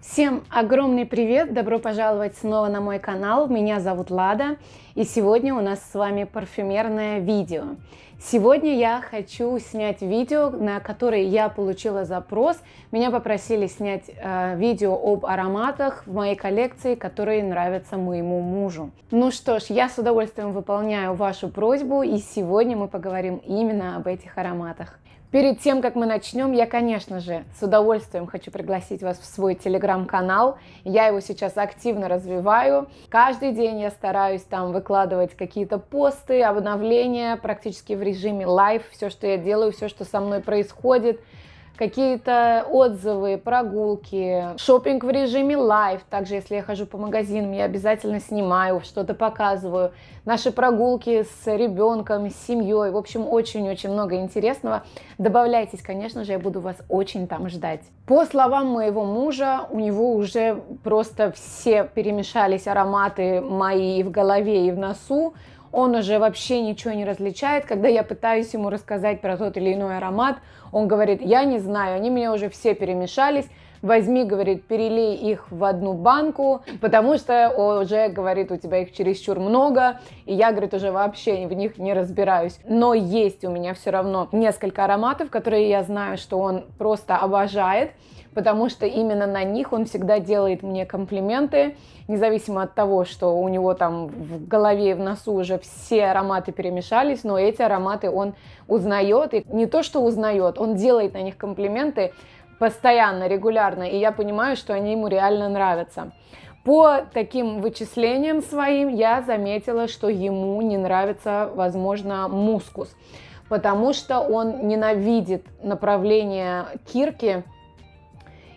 Всем огромный привет! Добро пожаловать снова на мой канал. Меня зовут Лада, и сегодня у нас с вами парфюмерное видео. Сегодня я хочу снять видео, на которое я получила запрос. Меня попросили снять э, видео об ароматах в моей коллекции, которые нравятся моему мужу. Ну что ж, я с удовольствием выполняю вашу просьбу, и сегодня мы поговорим именно об этих ароматах. Перед тем, как мы начнем, я, конечно же, с удовольствием хочу пригласить вас в свой телеграм-канал. Я его сейчас активно развиваю. Каждый день я стараюсь там выкладывать какие-то посты, обновления практически в режиме лайв, все, что я делаю, все, что со мной происходит – какие-то отзывы, прогулки, шопинг в режиме лайв. Также, если я хожу по магазинам, я обязательно снимаю, что-то показываю. Наши прогулки с ребенком, с семьей. В общем, очень-очень много интересного. Добавляйтесь, конечно же, я буду вас очень там ждать. По словам моего мужа, у него уже просто все перемешались ароматы мои и в голове, и в носу он уже вообще ничего не различает. Когда я пытаюсь ему рассказать про тот или иной аромат, он говорит, я не знаю, они меня уже все перемешались, возьми, говорит, перелей их в одну банку, потому что уже, говорит, у тебя их чересчур много, и я, говорит, уже вообще в них не разбираюсь. Но есть у меня все равно несколько ароматов, которые я знаю, что он просто обожает, потому что именно на них он всегда делает мне комплименты, независимо от того, что у него там в голове и в носу уже все ароматы перемешались, но эти ароматы он узнает, и не то, что узнает, он делает на них комплименты постоянно, регулярно, и я понимаю, что они ему реально нравятся. По таким вычислениям своим я заметила, что ему не нравится, возможно, мускус, потому что он ненавидит направление кирки,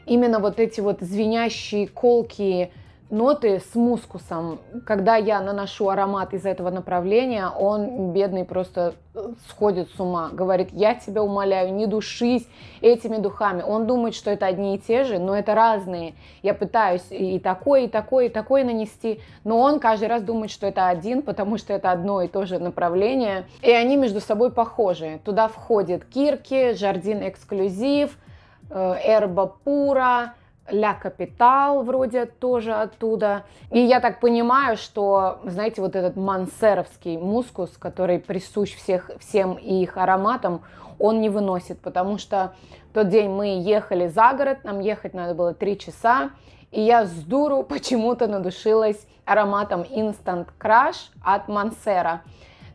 именно вот эти вот звенящие, колки ноты с мускусом. Когда я наношу аромат из этого направления, он, бедный, просто э, сходит с ума. Говорит, я тебя умоляю, не душись этими духами. Он думает, что это одни и те же, но это разные. Я пытаюсь и такой, и такой, и такой нанести, но он каждый раз думает, что это один, потому что это одно и то же направление. И они между собой похожи. Туда входят кирки, жардин эксклюзив – Э, Эрба Пура, Ля Капитал вроде тоже оттуда. И я так понимаю, что, знаете, вот этот мансеровский мускус, который присущ всех, всем их ароматам, он не выносит, потому что в тот день мы ехали за город, нам ехать надо было 3 часа, и я с дуру почему-то надушилась ароматом Instant Crush от Мансера.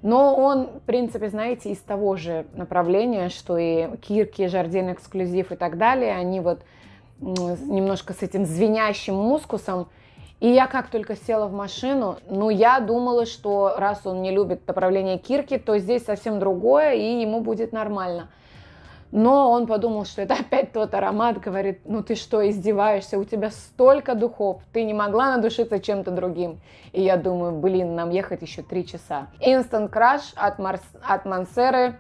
Но он, в принципе, знаете, из того же направления, что и Кирки, Жардин Эксклюзив и так далее. Они вот немножко с этим звенящим мускусом. И я как только села в машину, ну, я думала, что раз он не любит направление Кирки, то здесь совсем другое, и ему будет нормально. Но он подумал, что это опять тот аромат, говорит, ну ты что, издеваешься, у тебя столько духов, ты не могла надушиться чем-то другим. И я думаю, блин, нам ехать еще три часа. Instant Crush от, Марс... от Мансеры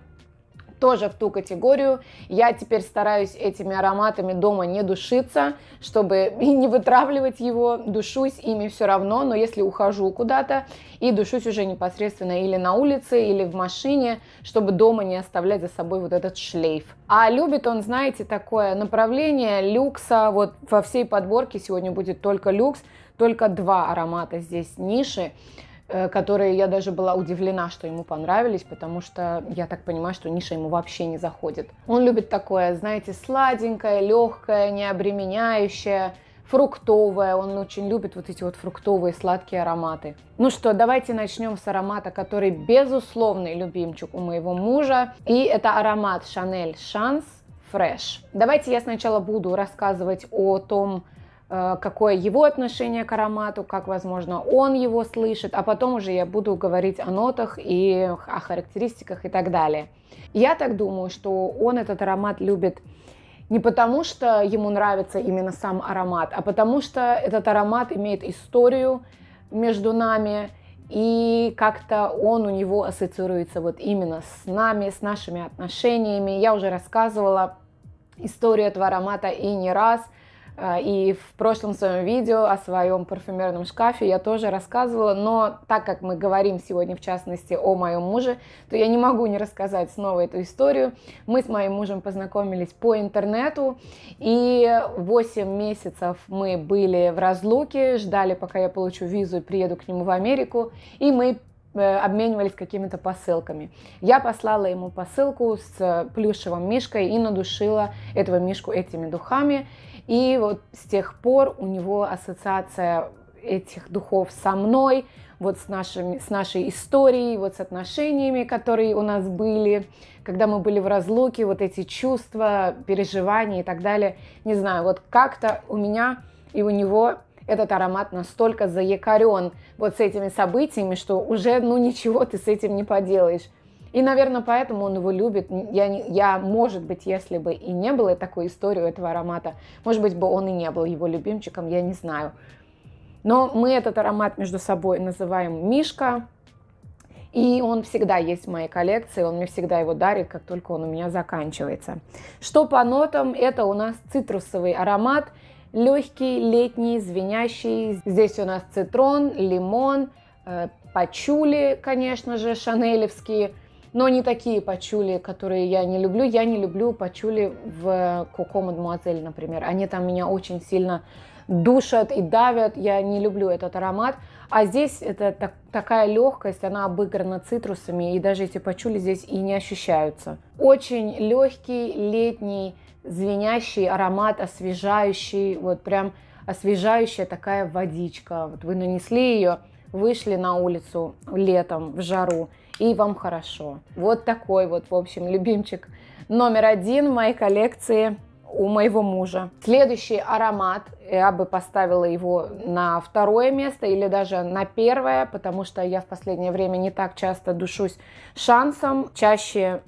тоже в ту категорию. Я теперь стараюсь этими ароматами дома не душиться, чтобы и не вытравливать его. Душусь ими все равно, но если ухожу куда-то и душусь уже непосредственно или на улице, или в машине, чтобы дома не оставлять за собой вот этот шлейф. А любит он, знаете, такое направление люкса. Вот во всей подборке сегодня будет только люкс, только два аромата здесь ниши. Э, которые я даже была удивлена, что ему понравились, потому что я так понимаю, что ниша ему вообще не заходит. Он любит такое, знаете, сладенькое, легкое, необременяющее, фруктовое. Он очень любит вот эти вот фруктовые сладкие ароматы. Ну что, давайте начнем с аромата, который безусловный любимчик у моего мужа. И это аромат Chanel Chance Fresh. Давайте я сначала буду рассказывать о том, Э, какое его отношение к аромату, как, возможно, он его слышит, а потом уже я буду говорить о нотах и о характеристиках и так далее. Я так думаю, что он этот аромат любит не потому, что ему нравится именно сам аромат, а потому что этот аромат имеет историю между нами, и как-то он у него ассоциируется вот именно с нами, с нашими отношениями. Я уже рассказывала историю этого аромата и не раз – а, и в прошлом своем видео о своем парфюмерном шкафе я тоже рассказывала, но так как мы говорим сегодня в частности о моем муже, то я не могу не рассказать снова эту историю. Мы с моим мужем познакомились по интернету, и 8 месяцев мы были в разлуке, ждали, пока я получу визу и приеду к нему в Америку, и мы Э, обменивались какими-то посылками. Я послала ему посылку с э, плюшевым мишкой и надушила этого мишку этими духами. И вот с тех пор у него ассоциация этих духов со мной, вот с, нашими, с нашей историей, вот с отношениями, которые у нас были, когда мы были в разлуке, вот эти чувства, переживания и так далее. Не знаю, вот как-то у меня и у него этот аромат настолько заякорен вот с этими событиями, что уже ну ничего ты с этим не поделаешь. И, наверное, поэтому он его любит. Я, я, может быть, если бы и не было такой истории у этого аромата, может быть, бы он и не был его любимчиком, я не знаю. Но мы этот аромат между собой называем «Мишка», и он всегда есть в моей коллекции, он мне всегда его дарит, как только он у меня заканчивается. Что по нотам, это у нас цитрусовый аромат – легкий, летний, звенящий. Здесь у нас цитрон, лимон, э, пачули, конечно же, шанелевские, но не такие пачули, которые я не люблю. Я не люблю пачули в Коко Мадемуазель, например. Они там меня очень сильно душат и давят. Я не люблю этот аромат. А здесь это так, такая легкость, она обыграна цитрусами, и даже эти пачули здесь и не ощущаются. Очень легкий, летний, звенящий аромат, освежающий, вот прям освежающая такая водичка. Вот вы нанесли ее, вышли на улицу летом в жару, и вам хорошо. Вот такой вот, в общем, любимчик номер один в моей коллекции у моего мужа. Следующий аромат, я бы поставила его на второе место или даже на первое, потому что я в последнее время не так часто душусь шансом. Чаще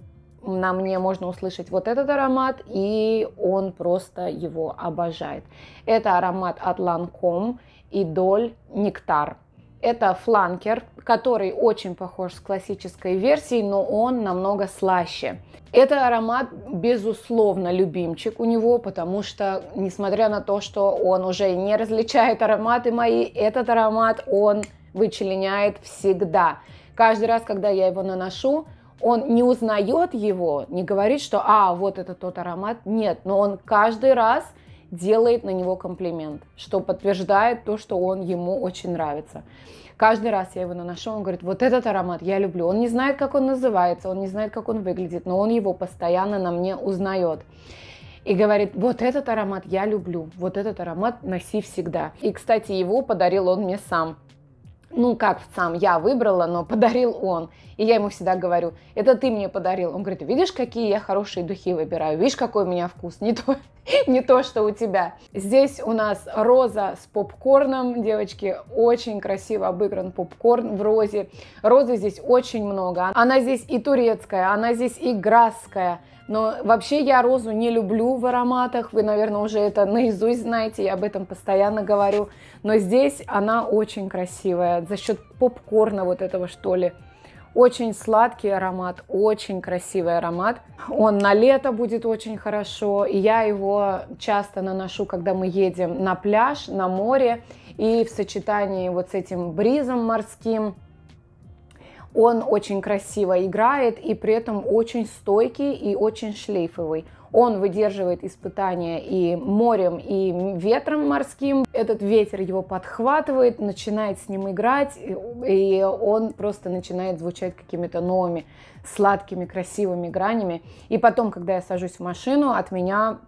на мне можно услышать вот этот аромат, и он просто его обожает. Это аромат от Lancome Идоль Нектар. Это фланкер, который очень похож с классической версией, но он намного слаще. Это аромат, безусловно, любимчик у него, потому что, несмотря на то, что он уже не различает ароматы мои, этот аромат он вычленяет всегда. Каждый раз, когда я его наношу, он не узнает его, не говорит, что «а, вот это тот аромат». Нет, но он каждый раз делает на него комплимент, что подтверждает то, что он ему очень нравится. Каждый раз я его наношу, он говорит, вот этот аромат я люблю. Он не знает, как он называется, он не знает, как он выглядит, но он его постоянно на мне узнает. И говорит, вот этот аромат я люблю, вот этот аромат носи всегда. И, кстати, его подарил он мне сам ну как сам, я выбрала, но подарил он. И я ему всегда говорю, это ты мне подарил. Он говорит, видишь, какие я хорошие духи выбираю, видишь, какой у меня вкус, не то, не то, что у тебя. Здесь у нас роза с попкорном, девочки, очень красиво обыгран попкорн в розе. Розы здесь очень много. Она здесь и турецкая, она здесь и грасская, но вообще я розу не люблю в ароматах. Вы, наверное, уже это наизусть знаете, я об этом постоянно говорю. Но здесь она очень красивая. За счет попкорна вот этого, что ли. Очень сладкий аромат, очень красивый аромат. Он на лето будет очень хорошо. И я его часто наношу, когда мы едем на пляж, на море. И в сочетании вот с этим бризом морским он очень красиво играет и при этом очень стойкий и очень шлейфовый. Он выдерживает испытания и морем, и ветром морским. Этот ветер его подхватывает, начинает с ним играть, и он просто начинает звучать какими-то новыми, сладкими, красивыми гранями. И потом, когда я сажусь в машину, от меня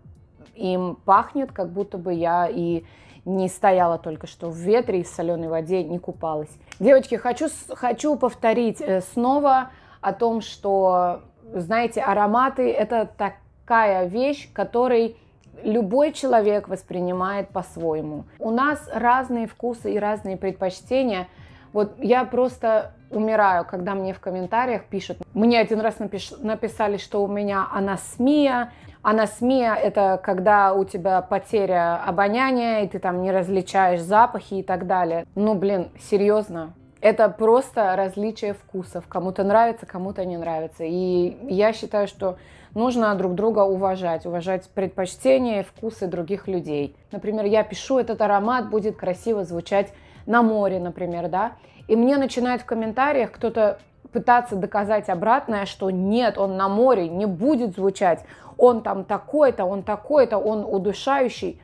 им пахнет, как будто бы я и не стояла только что в ветре и в соленой воде не купалась. Девочки, хочу, хочу повторить э, снова о том, что, знаете, ароматы – это такая вещь, которой любой человек воспринимает по-своему. У нас разные вкусы и разные предпочтения. Вот я просто умираю, когда мне в комментариях пишут. Мне один раз напиш... написали, что у меня анасмия, Анасмия – это когда у тебя потеря обоняния, и ты там не различаешь запахи и так далее. Ну, блин, серьезно, это просто различие вкусов. Кому-то нравится, кому-то не нравится. И я считаю, что нужно друг друга уважать, уважать предпочтения и вкусы других людей. Например, я пишу, этот аромат будет красиво звучать на море, например, да, и мне начинает в комментариях кто-то пытаться доказать обратное, что нет, он на море, не будет звучать, он там такой-то, он такой-то, он удушающий.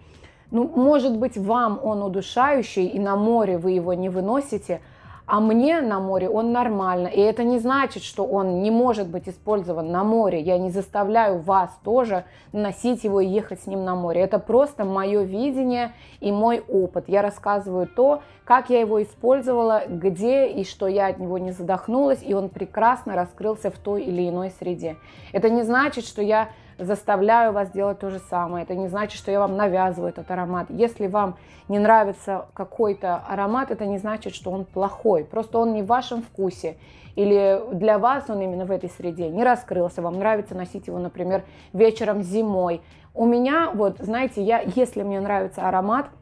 Ну, может быть, вам он удушающий, и на море вы его не выносите – а мне на море он нормально. И это не значит, что он не может быть использован на море. Я не заставляю вас тоже носить его и ехать с ним на море. Это просто мое видение и мой опыт. Я рассказываю то, как я его использовала, где и что я от него не задохнулась, и он прекрасно раскрылся в той или иной среде. Это не значит, что я заставляю вас делать то же самое. Это не значит, что я вам навязываю этот аромат. Если вам не нравится какой-то аромат, это не значит, что он плохой. Просто он не в вашем вкусе. Или для вас он именно в этой среде не раскрылся. Вам нравится носить его, например, вечером зимой. У меня, вот, знаете, я, если мне нравится аромат –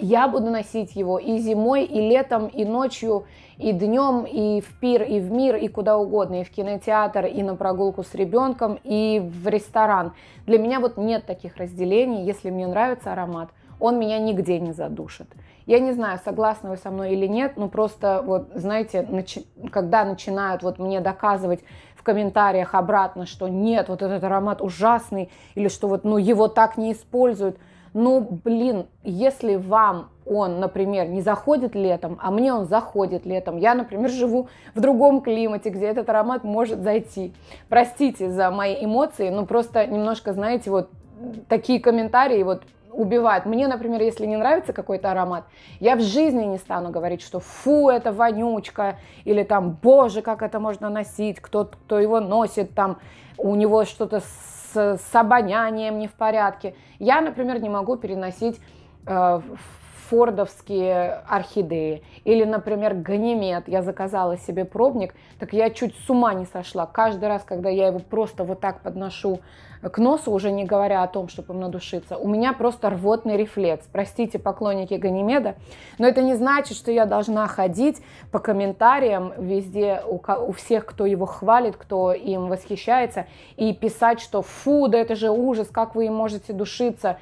я буду носить его и зимой, и летом, и ночью, и днем, и в пир, и в мир, и куда угодно, и в кинотеатр, и на прогулку с ребенком, и в ресторан. Для меня вот нет таких разделений. Если мне нравится аромат, он меня нигде не задушит. Я не знаю, согласны вы со мной или нет, но просто вот, знаете, начи- когда начинают вот мне доказывать в комментариях обратно, что нет, вот этот аромат ужасный, или что вот, ну, его так не используют – ну, блин, если вам он, например, не заходит летом, а мне он заходит летом. Я, например, живу в другом климате, где этот аромат может зайти. Простите за мои эмоции, но просто немножко, знаете, вот такие комментарии вот убивают. Мне, например, если не нравится какой-то аромат, я в жизни не стану говорить, что фу, это вонючка, или там, боже, как это можно носить, кто, кто его носит, там, у него что-то с с, обонянием не в порядке. Я, например, не могу переносить э, фордовские орхидеи. Или, например, ганимед. Я заказала себе пробник, так я чуть с ума не сошла. Каждый раз, когда я его просто вот так подношу к носу, уже не говоря о том, чтобы надушиться, у меня просто рвотный рефлекс. Простите, поклонники Ганимеда, но это не значит, что я должна ходить по комментариям везде у, у всех, кто его хвалит, кто им восхищается, и писать, что фу, да это же ужас, как вы можете душиться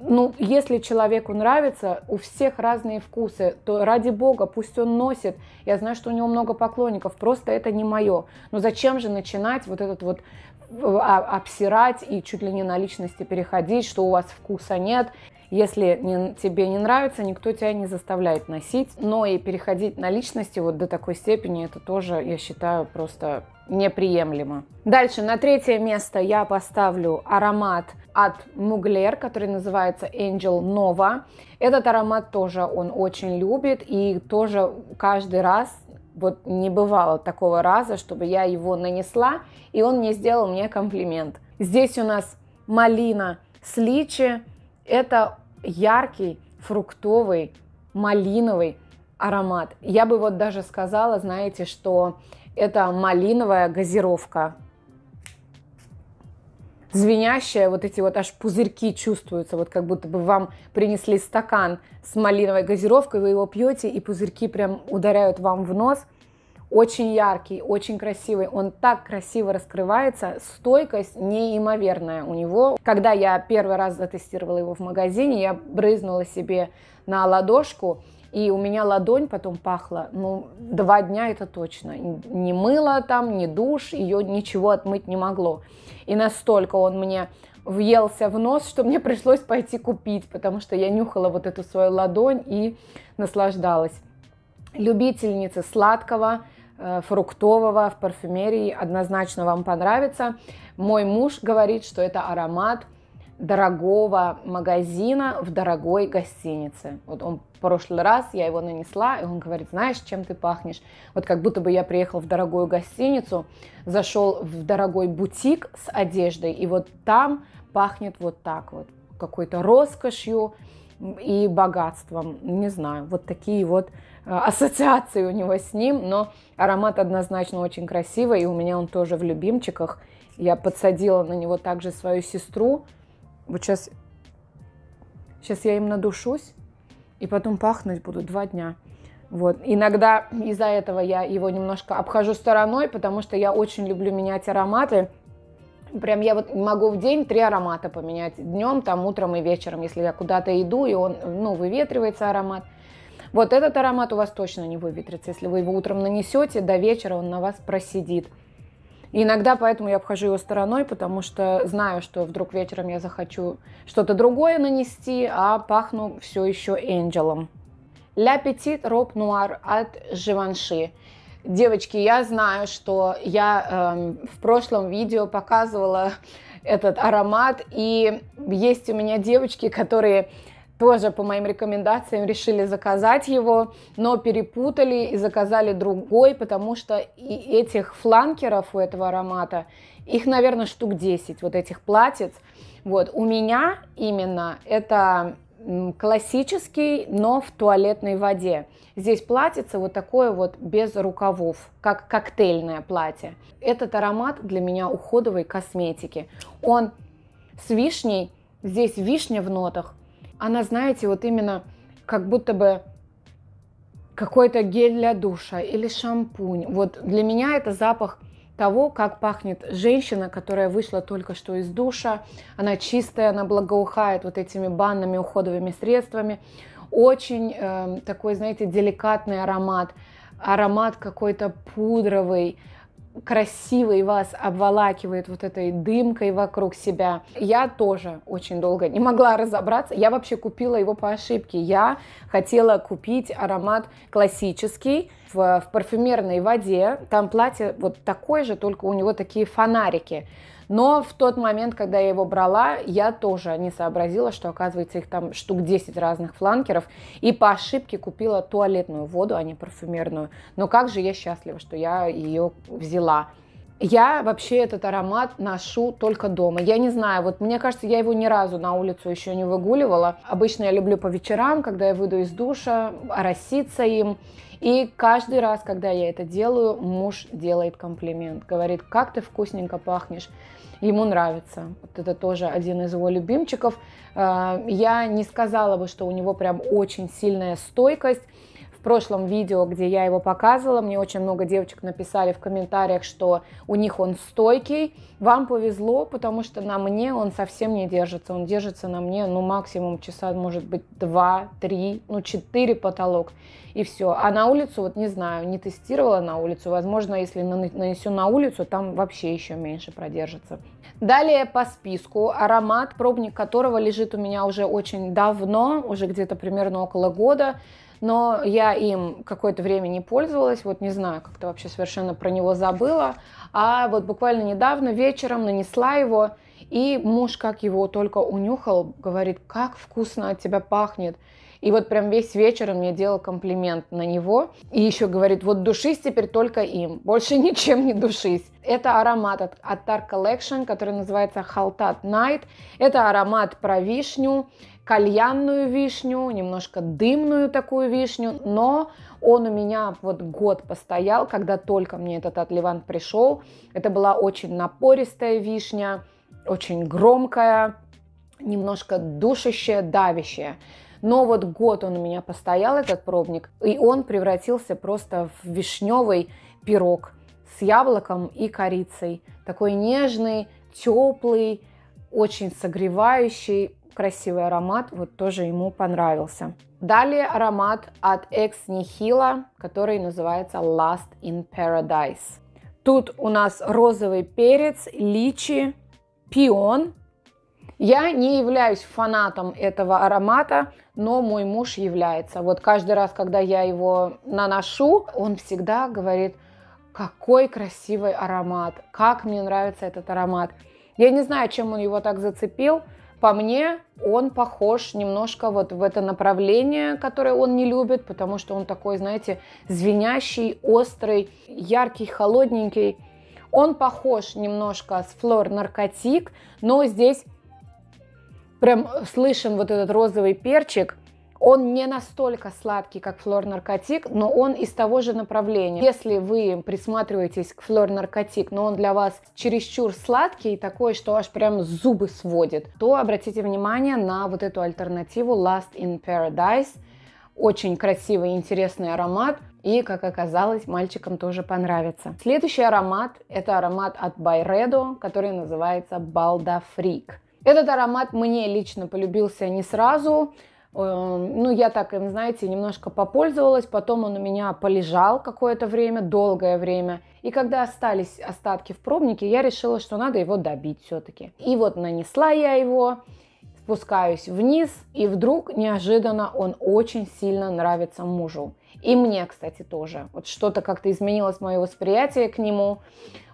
ну, если человеку нравится, у всех разные вкусы, то ради бога, пусть он носит. Я знаю, что у него много поклонников, просто это не мое. Но зачем же начинать вот этот вот э, а, обсирать и чуть ли не на личности переходить, что у вас вкуса нет. Если не, тебе не нравится, никто тебя не заставляет носить. Но и переходить на личности вот до такой степени, это тоже, я считаю, просто неприемлемо. Дальше, на третье место я поставлю аромат – от Mugler, который называется Angel Nova. Этот аромат тоже он очень любит, и тоже каждый раз вот не бывало такого раза, чтобы я его нанесла, и он не сделал мне комплимент. Здесь у нас малина с личи. Это яркий, фруктовый, малиновый аромат. Я бы вот даже сказала, знаете, что это малиновая газировка, звенящая, вот эти вот аж пузырьки чувствуются, вот как будто бы вам принесли стакан с малиновой газировкой, вы его пьете, и пузырьки прям ударяют вам в нос. Очень яркий, очень красивый, он так красиво раскрывается, стойкость неимоверная у него. Когда я первый раз затестировала его в магазине, я брызнула себе на ладошку, и у меня ладонь потом пахла, ну, два дня это точно. Не мыло там, не душ, ее ничего отмыть не могло. И настолько он мне въелся в нос, что мне пришлось пойти купить, потому что я нюхала вот эту свою ладонь и наслаждалась. Любительницы сладкого, э, фруктового в парфюмерии однозначно вам понравится. Мой муж говорит, что это аромат – дорогого магазина в дорогой гостинице. Вот он в прошлый раз, я его нанесла, и он говорит, знаешь, чем ты пахнешь? Вот как будто бы я приехал в дорогую гостиницу, зашел в дорогой бутик с одеждой, и вот там пахнет вот так вот, какой-то роскошью и богатством. Не знаю, вот такие вот э, ассоциации у него с ним, но аромат однозначно очень красивый, и у меня он тоже в любимчиках. Я подсадила на него также свою сестру, вот сейчас, сейчас я им надушусь, и потом пахнуть буду два дня. Вот. Иногда из-за этого я его немножко обхожу стороной, потому что я очень люблю менять ароматы. Прям я вот могу в день три аромата поменять. Днем, там, утром и вечером, если я куда-то иду, и он, ну, выветривается аромат. Вот этот аромат у вас точно не выветрится. Если вы его утром нанесете, до вечера он на вас просидит. И иногда поэтому я обхожу его стороной, потому что знаю, что вдруг вечером я захочу что-то другое нанести, а пахну все еще ангелом. Ля Петит Роб Нуар от Живанши. Девочки, я знаю, что я э, в прошлом видео показывала этот аромат, и есть у меня девочки, которые тоже по моим рекомендациям решили заказать его, но перепутали и заказали другой, потому что и этих фланкеров у этого аромата, их, наверное, штук 10, вот этих платьиц. Вот, у меня именно это классический, но в туалетной воде. Здесь платьице вот такое вот без рукавов, как коктейльное платье. Этот аромат для меня уходовой косметики. Он с вишней, здесь вишня в нотах, она, знаете, вот именно как будто бы какой-то гель для душа или шампунь. Вот для меня это запах того, как пахнет женщина, которая вышла только что из душа. Она чистая, она благоухает вот этими банными уходовыми средствами. Очень э, такой, знаете, деликатный аромат. Аромат какой-то пудровый, красивый вас обволакивает вот этой дымкой вокруг себя. Я тоже очень долго не могла разобраться. Я вообще купила его по ошибке. Я хотела купить аромат классический в, в парфюмерной воде. Там платье вот такое же, только у него такие фонарики. Но в тот момент, когда я его брала, я тоже не сообразила, что, оказывается, их там штук 10 разных фланкеров. И по ошибке купила туалетную воду, а не парфюмерную. Но как же я счастлива, что я ее взяла. Я вообще этот аромат ношу только дома. Я не знаю, вот мне кажется, я его ни разу на улицу еще не выгуливала. Обычно я люблю по вечерам, когда я выйду из душа, ороситься им. И каждый раз, когда я это делаю, муж делает комплимент. Говорит, как ты вкусненько пахнешь. Ему нравится. Вот это тоже один из его любимчиков. А, я не сказала бы, что у него прям очень сильная стойкость прошлом видео, где я его показывала, мне очень много девочек написали в комментариях, что у них он стойкий. Вам повезло, потому что на мне он совсем не держится. Он держится на мне, ну, максимум часа, может быть, два, три, ну, четыре потолок. И все. А на улицу, вот не знаю, не тестировала на улицу. Возможно, если нанесу на улицу, там вообще еще меньше продержится. Далее по списку аромат, пробник которого лежит у меня уже очень давно, уже где-то примерно около года но я им какое-то время не пользовалась, вот не знаю, как-то вообще совершенно про него забыла, а вот буквально недавно вечером нанесла его, и муж, как его только унюхал, говорит, как вкусно от тебя пахнет. И вот прям весь вечер он мне делал комплимент на него. И еще говорит, вот душись теперь только им, больше ничем не душись. Это аромат от, от Collection, который называется Haltat Night. Это аромат про вишню, кальянную вишню, немножко дымную такую вишню, но он у меня вот год постоял, когда только мне этот отливант пришел. Это была очень напористая вишня, очень громкая, немножко душащая, давящая. Но вот год он у меня постоял, этот пробник, и он превратился просто в вишневый пирог с яблоком и корицей. Такой нежный, теплый, очень согревающий, красивый аромат, вот тоже ему понравился. Далее аромат от Ex Nihila, который называется Last in Paradise. Тут у нас розовый перец, личи, пион. Я не являюсь фанатом этого аромата, но мой муж является. Вот каждый раз, когда я его наношу, он всегда говорит, какой красивый аромат, как мне нравится этот аромат. Я не знаю, чем он его так зацепил, по мне, он похож немножко вот в это направление, которое он не любит, потому что он такой, знаете, звенящий, острый, яркий, холодненький. Он похож немножко с флор наркотик, но здесь прям слышен вот этот розовый перчик. Он не настолько сладкий, как флор-наркотик, но он из того же направления. Если вы присматриваетесь к флор-наркотик, но он для вас чересчур сладкий, такой, что аж прям зубы сводит, то обратите внимание на вот эту альтернативу Last in Paradise. Очень красивый, интересный аромат. И, как оказалось, мальчикам тоже понравится. Следующий аромат – это аромат от Byredo, который называется Balda Freak. Этот аромат мне лично полюбился не сразу. Э, ну, я так знаете, немножко попользовалась, потом он у меня полежал какое-то время, долгое время. И когда остались остатки в пробнике, я решила, что надо его добить все-таки. И вот нанесла я его, спускаюсь вниз, и вдруг неожиданно он очень сильно нравится мужу. И мне, кстати, тоже. Вот что-то как-то изменилось мое восприятие к нему.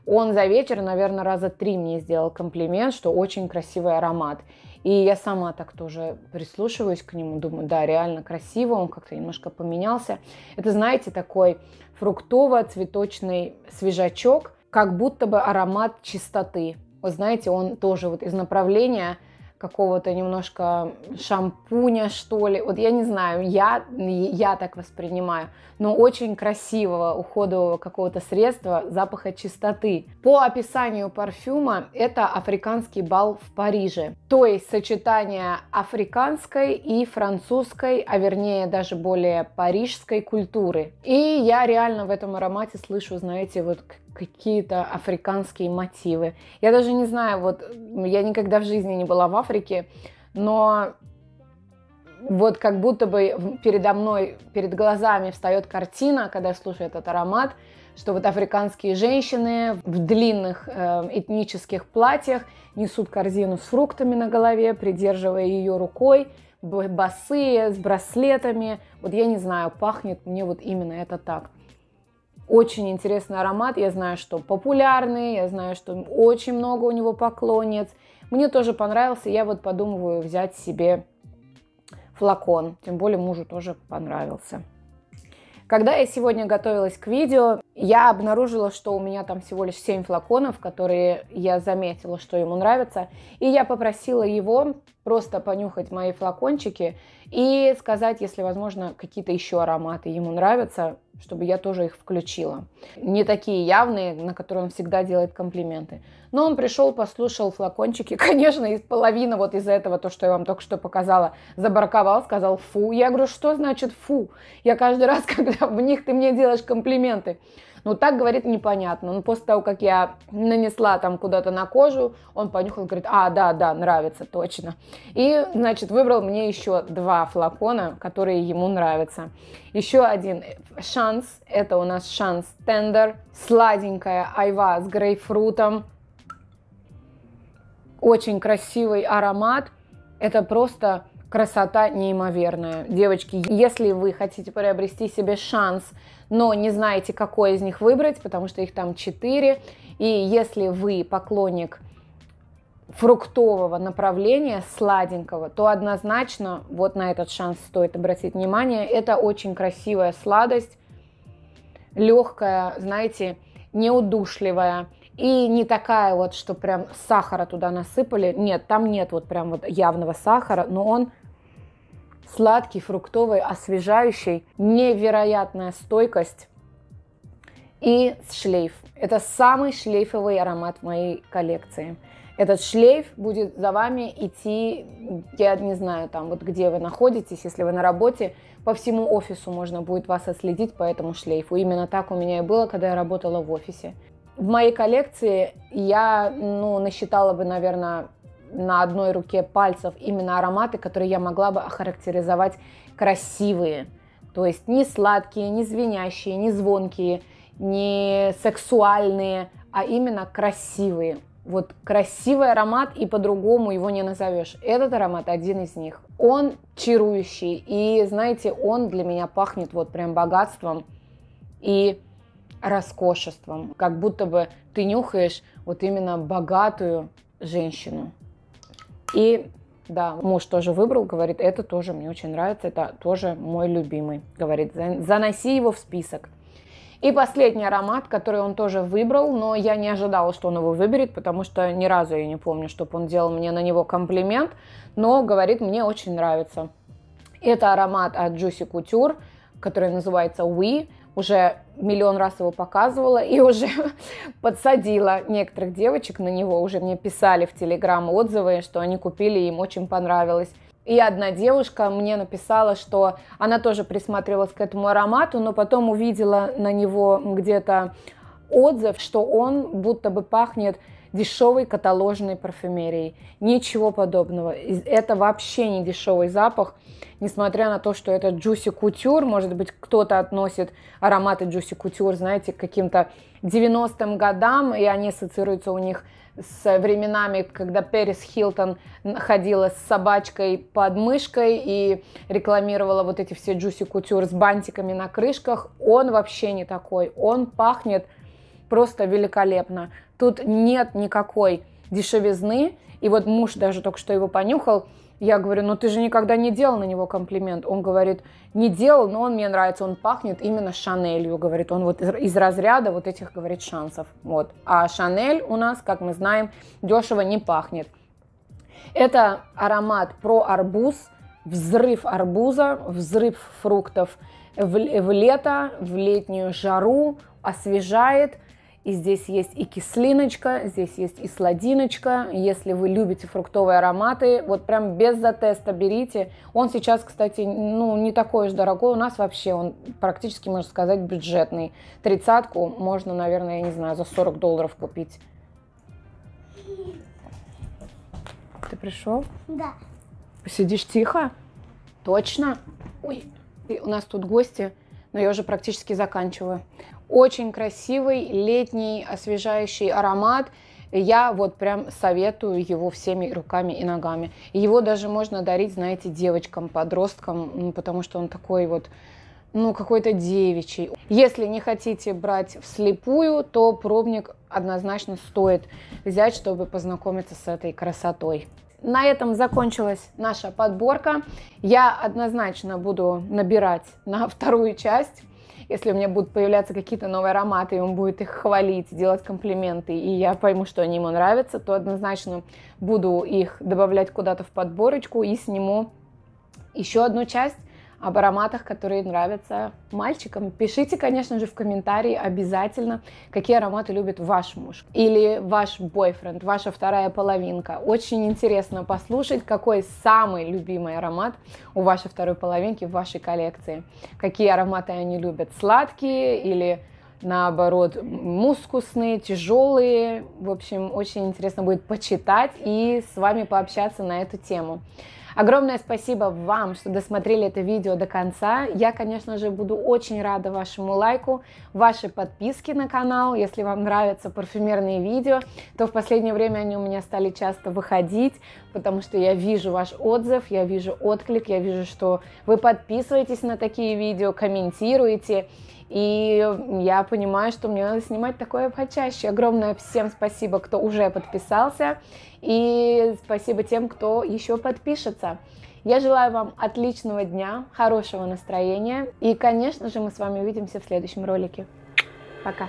Он за вечер, наверное, раза три мне сделал комплимент, что очень красивый аромат. И я сама так тоже прислушиваюсь к нему, думаю, да, реально красиво, он как-то немножко поменялся. Это, знаете, такой фруктово-цветочный свежачок, как будто бы аромат чистоты. Вы знаете, он тоже вот из направления – какого-то немножко шампуня, что ли. Вот я не знаю, я, я так воспринимаю. Но очень красивого уходового какого-то средства запаха чистоты. По описанию парфюма это африканский бал в Париже. То есть сочетание африканской и французской, а вернее даже более парижской культуры. И я реально в этом аромате слышу, знаете, вот какие-то африканские мотивы. Я даже не знаю, вот я никогда в жизни не была в Африке, но вот как будто бы передо мной, перед глазами встает картина, когда я слушаю этот аромат, что вот африканские женщины в длинных э, этнических платьях несут корзину с фруктами на голове, придерживая ее рукой, босые, с браслетами. Вот я не знаю, пахнет мне вот именно это так очень интересный аромат. Я знаю, что популярный, я знаю, что очень много у него поклонниц. Мне тоже понравился, я вот подумываю взять себе флакон. Тем более мужу тоже понравился. Когда я сегодня готовилась к видео, я обнаружила, что у меня там всего лишь 7 флаконов, которые я заметила, что ему нравятся. И я попросила его просто понюхать мои флакончики и сказать, если возможно, какие-то еще ароматы ему нравятся, чтобы я тоже их включила. Не такие явные, на которые он всегда делает комплименты. Но он пришел, послушал флакончики. Конечно, из половины вот из за этого, то, что я вам только что показала, забраковал, сказал фу. Я говорю, что значит фу? Я каждый раз, когда в них ты мне делаешь комплименты. Ну, так, говорит, непонятно. Но ну, после того, как я нанесла там куда-то на кожу, он понюхал, говорит, а, да, да, нравится, точно. И, значит, выбрал мне еще два флакона, которые ему нравятся. Еще один шанс, это у нас шанс тендер, сладенькая айва с грейпфрутом, очень красивый аромат. Это просто красота неимоверная. Девочки, если вы хотите приобрести себе шанс но не знаете, какой из них выбрать, потому что их там 4. И если вы поклонник фруктового направления, сладенького, то однозначно вот на этот шанс стоит обратить внимание. Это очень красивая сладость, легкая, знаете, неудушливая. И не такая вот, что прям сахара туда насыпали. Нет, там нет вот прям вот явного сахара, но он сладкий, фруктовый, освежающий, невероятная стойкость и шлейф. Это самый шлейфовый аромат моей коллекции. Этот шлейф будет за вами идти, я не знаю, там вот где вы находитесь, если вы на работе, по всему офису можно будет вас отследить по этому шлейфу. Именно так у меня и было, когда я работала в офисе. В моей коллекции я ну, насчитала бы, наверное, на одной руке пальцев именно ароматы, которые я могла бы охарактеризовать красивые. То есть не сладкие, не звенящие, не звонкие, не сексуальные, а именно красивые. Вот красивый аромат и по-другому его не назовешь. Этот аромат один из них. Он чарующий и, знаете, он для меня пахнет вот прям богатством и роскошеством. Как будто бы ты нюхаешь вот именно богатую женщину. И да, муж тоже выбрал, говорит, это тоже мне очень нравится, это тоже мой любимый. Говорит, заноси его в список. И последний аромат, который он тоже выбрал, но я не ожидала, что он его выберет, потому что ни разу я не помню, чтобы он делал мне на него комплимент, но говорит, мне очень нравится. Это аромат от Juicy Couture, который называется We уже миллион раз его показывала и уже подсадила некоторых девочек на него. Уже мне писали в Телеграм отзывы, что они купили, им очень понравилось. И одна девушка мне написала, что она тоже присматривалась к этому аромату, но потом увидела на него где-то отзыв, что он будто бы пахнет дешевой каталожной парфюмерией. Ничего подобного. Это вообще не дешевый запах, несмотря на то, что это Juicy Couture, может быть, кто-то относит ароматы Juicy Couture, знаете, к каким-то 90-м годам, и они ассоциируются у них с временами, когда Перис Хилтон ходила с собачкой под мышкой и рекламировала вот эти все Juicy Couture с бантиками на крышках, он вообще не такой. Он пахнет просто великолепно. Тут нет никакой дешевизны. И вот муж даже только что его понюхал. Я говорю, ну ты же никогда не делал на него комплимент. Он говорит, не делал, но он мне нравится, он пахнет именно Шанелью, говорит. Он вот из, из разряда вот этих, говорит, шансов. Вот. А Шанель у нас, как мы знаем, дешево не пахнет. Это аромат про арбуз, взрыв арбуза, взрыв фруктов в, в лето, в летнюю жару, освежает – и здесь есть и кислиночка, здесь есть и сладиночка. Если вы любите фруктовые ароматы, вот прям без затеста берите. Он сейчас, кстати, ну, не такой уж дорогой. У нас вообще он практически, можно сказать, бюджетный. Тридцатку можно, наверное, я не знаю, за 40 долларов купить. Ты пришел? Да. Сидишь тихо? Точно? Ой, и у нас тут гости но я уже практически заканчиваю. Очень красивый летний освежающий аромат. Я вот прям советую его всеми руками и ногами. Его даже можно дарить, знаете, девочкам, подросткам, потому что он такой вот, ну, какой-то девичий. Если не хотите брать вслепую, то пробник однозначно стоит взять, чтобы познакомиться с этой красотой на этом закончилась наша подборка. Я однозначно буду набирать на вторую часть. Если у меня будут появляться какие-то новые ароматы, и он будет их хвалить, делать комплименты, и я пойму, что они ему нравятся, то однозначно буду их добавлять куда-то в подборочку и сниму еще одну часть об ароматах, которые нравятся мальчикам. Пишите, конечно же, в комментарии обязательно, какие ароматы любит ваш муж или ваш бойфренд, ваша вторая половинка. Очень интересно послушать, какой самый любимый аромат у вашей второй половинки в вашей коллекции. Какие ароматы они любят, сладкие или наоборот, мускусные, тяжелые. В общем, очень интересно будет почитать и с вами пообщаться на эту тему. Огромное спасибо вам, что досмотрели это видео до конца. Я, конечно же, буду очень рада вашему лайку, вашей подписке на канал. Если вам нравятся парфюмерные видео, то в последнее время они у меня стали часто выходить, потому что я вижу ваш отзыв, я вижу отклик, я вижу, что вы подписываетесь на такие видео, комментируете. И я понимаю, что мне надо снимать такое почаще. Огромное всем спасибо, кто уже подписался. И спасибо тем, кто еще подпишется. Я желаю вам отличного дня, хорошего настроения. И, конечно же, мы с вами увидимся в следующем ролике. Пока.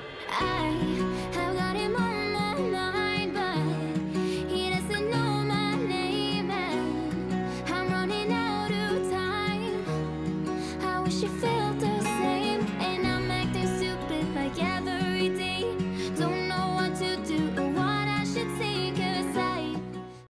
you felt